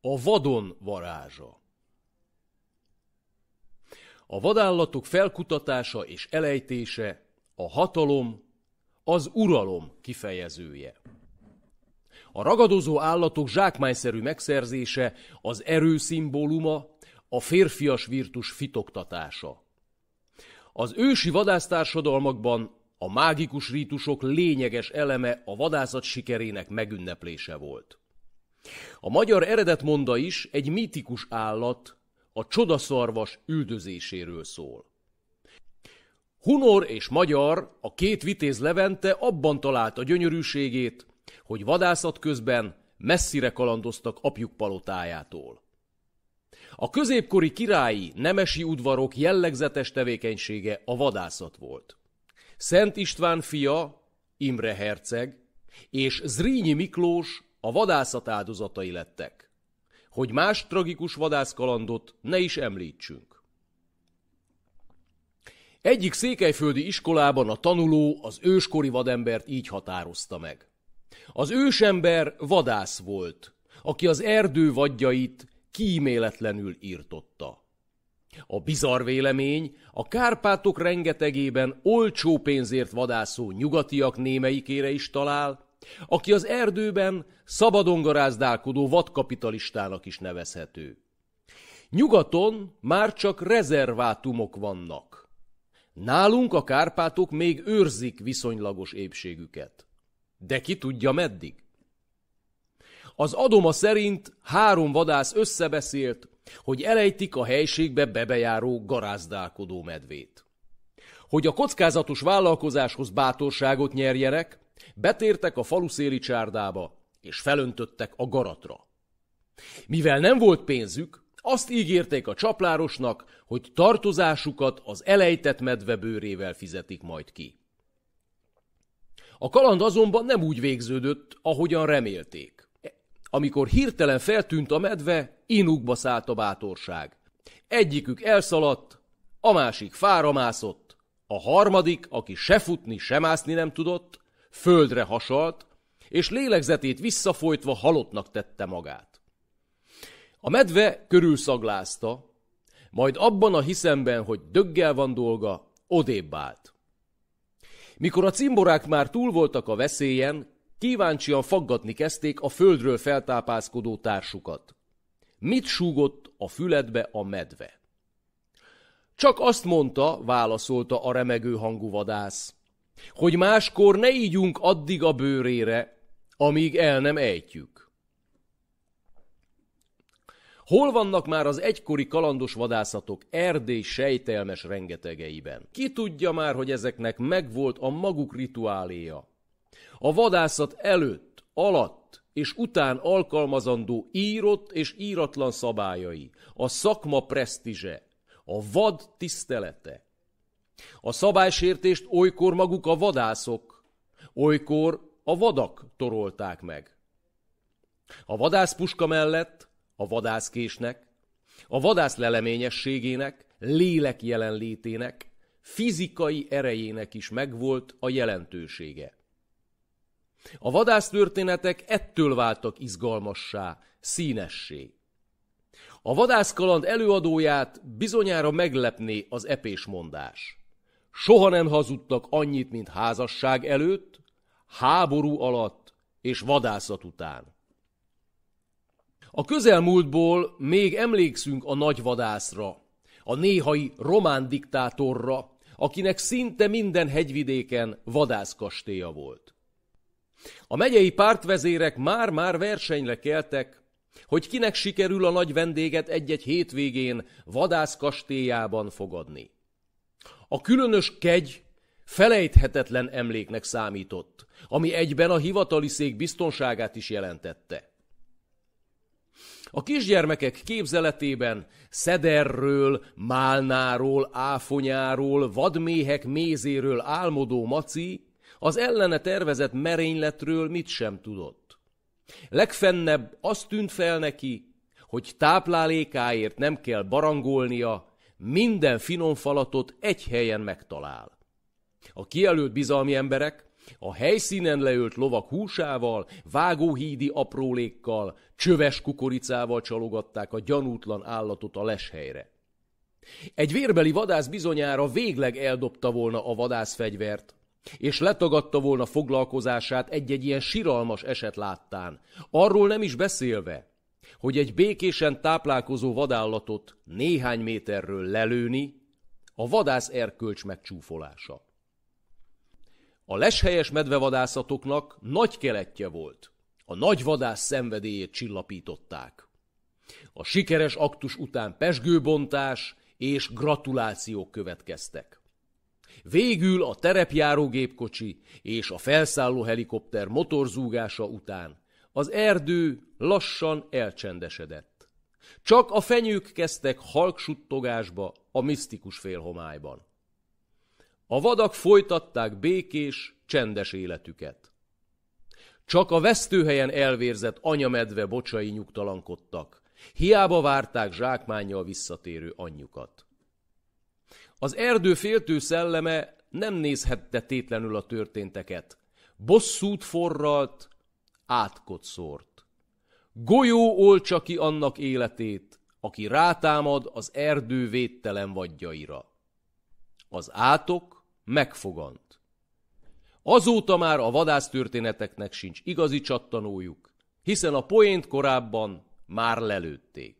A vadon varázsa A vadállatok felkutatása és elejtése a hatalom, az uralom kifejezője. A ragadozó állatok zsákmányszerű megszerzése az erő szimbóluma, a férfias virtus fitoktatása. Az ősi vadásztársadalmakban a mágikus rítusok lényeges eleme a vadászat sikerének megünneplése volt. A magyar eredetmonda is egy mítikus állat, a csodaszarvas üldözéséről szól. Hunor és magyar, a két vitéz Levente abban találta gyönyörűségét, hogy vadászat közben messzire kalandoztak apjuk palotájától. A középkori királyi nemesi udvarok jellegzetes tevékenysége a vadászat volt. Szent István fia, Imre herceg, és Zrínyi Miklós a vadászat áldozatai lettek. Hogy más tragikus vadászkalandot ne is említsünk. Egyik székelyföldi iskolában a tanuló az őskori vadembert így határozta meg. Az ősember vadász volt, aki az erdő vadjait kíméletlenül írtotta. A bizarr vélemény a Kárpátok rengetegében olcsó pénzért vadászó nyugatiak némeikére is talál, aki az erdőben szabadon garázdálkodó vadkapitalistának is nevezhető. Nyugaton már csak rezervátumok vannak. Nálunk a Kárpátok még őrzik viszonylagos épségüket. De ki tudja meddig? Az adoma szerint három vadász összebeszélt, hogy elejtik a helységbe bebejáró garázdálkodó medvét. Hogy a kockázatos vállalkozáshoz bátorságot nyerjenek, Betértek a falu széli csárdába, és felöntöttek a garatra. Mivel nem volt pénzük, azt ígérték a csaplárosnak, hogy tartozásukat az elejtett bőrével fizetik majd ki. A kaland azonban nem úgy végződött, ahogyan remélték. Amikor hirtelen feltűnt a medve, inukba szállt a bátorság. Egyikük elszaladt, a másik fára mászott, a harmadik, aki se futni, se mászni nem tudott, földre hasalt, és lélegzetét visszafolytva halottnak tette magát. A medve körülszaglázta, majd abban a hiszemben, hogy döggel van dolga, odébb állt. Mikor a cimborák már túl voltak a veszélyen, kíváncsian faggatni kezdték a földről feltápászkodó társukat. Mit súgott a füledbe a medve? Csak azt mondta, válaszolta a remegő hangú vadász hogy máskor ne ígyunk addig a bőrére, amíg el nem ejtjük. Hol vannak már az egykori kalandos vadászatok Erdély sejtelmes rengetegeiben? Ki tudja már, hogy ezeknek megvolt a maguk rituáléja? A vadászat előtt, alatt és után alkalmazandó írott és íratlan szabályai, a szakma presztízse, a vad tisztelete, a szabálysértést olykor maguk a vadászok, olykor a vadak torolták meg. A puska mellett a vadászkésnek, a vadász leleményességének, lélek jelenlétének, fizikai erejének is megvolt a jelentősége. A vadásztörténetek ettől váltak izgalmassá, színessé. A vadászkaland előadóját bizonyára meglepné az epés mondás soha nem hazudtak annyit, mint házasság előtt, háború alatt és vadászat után. A közelmúltból még emlékszünk a nagyvadászra, a néhai román diktátorra, akinek szinte minden hegyvidéken vadászkastéja volt. A megyei pártvezérek már-már versenyre keltek, hogy kinek sikerül a nagy vendéget egy-egy hétvégén vadászkastélyában fogadni. A különös kegy felejthetetlen emléknek számított, ami egyben a hivatali szék biztonságát is jelentette. A kisgyermekek képzeletében szederről, málnáról, áfonyáról, vadméhek mézéről álmodó Maci az ellene tervezett merényletről mit sem tudott. Legfennebb azt tűnt fel neki, hogy táplálékáért nem kell barangolnia, minden finom falatot egy helyen megtalál. A kijelölt bizalmi emberek a helyszínen leült lovak húsával, vágóhídi aprólékkal, csöves kukoricával csalogatták a gyanútlan állatot a leshelyre. Egy vérbeli vadász bizonyára végleg eldobta volna a vadászfegyvert, és letagadta volna foglalkozását egy-egy ilyen siralmas eset láttán, arról nem is beszélve, hogy egy békésen táplálkozó vadállatot néhány méterről lelőni, a vadász erkölcs megcsúfolása. A leshelyes medvevadászatoknak nagy keletje volt. A nagy vadász szenvedélyét csillapították. A sikeres aktus után pesgőbontás és gratulációk következtek. Végül a terepjárógépkocsi és a felszálló helikopter motorzúgása után az erdő lassan elcsendesedett. Csak a fenyők kezdtek halksuttogásba a misztikus félhomályban. A vadak folytatták békés, csendes életüket. Csak a vesztőhelyen elvérzett anyamedve bocsai nyugtalankodtak, hiába várták zsákmányjal visszatérő anyjukat. Az erdő féltő szelleme nem nézhette tétlenül a történteket. Bosszút forralt, átkot szórt. Golyó olcsa ki annak életét, aki rátámad az erdő védtelen vadjaira. Az átok megfogant. Azóta már a vadásztörténeteknek sincs igazi csattanójuk, hiszen a poént korábban már lelőtték.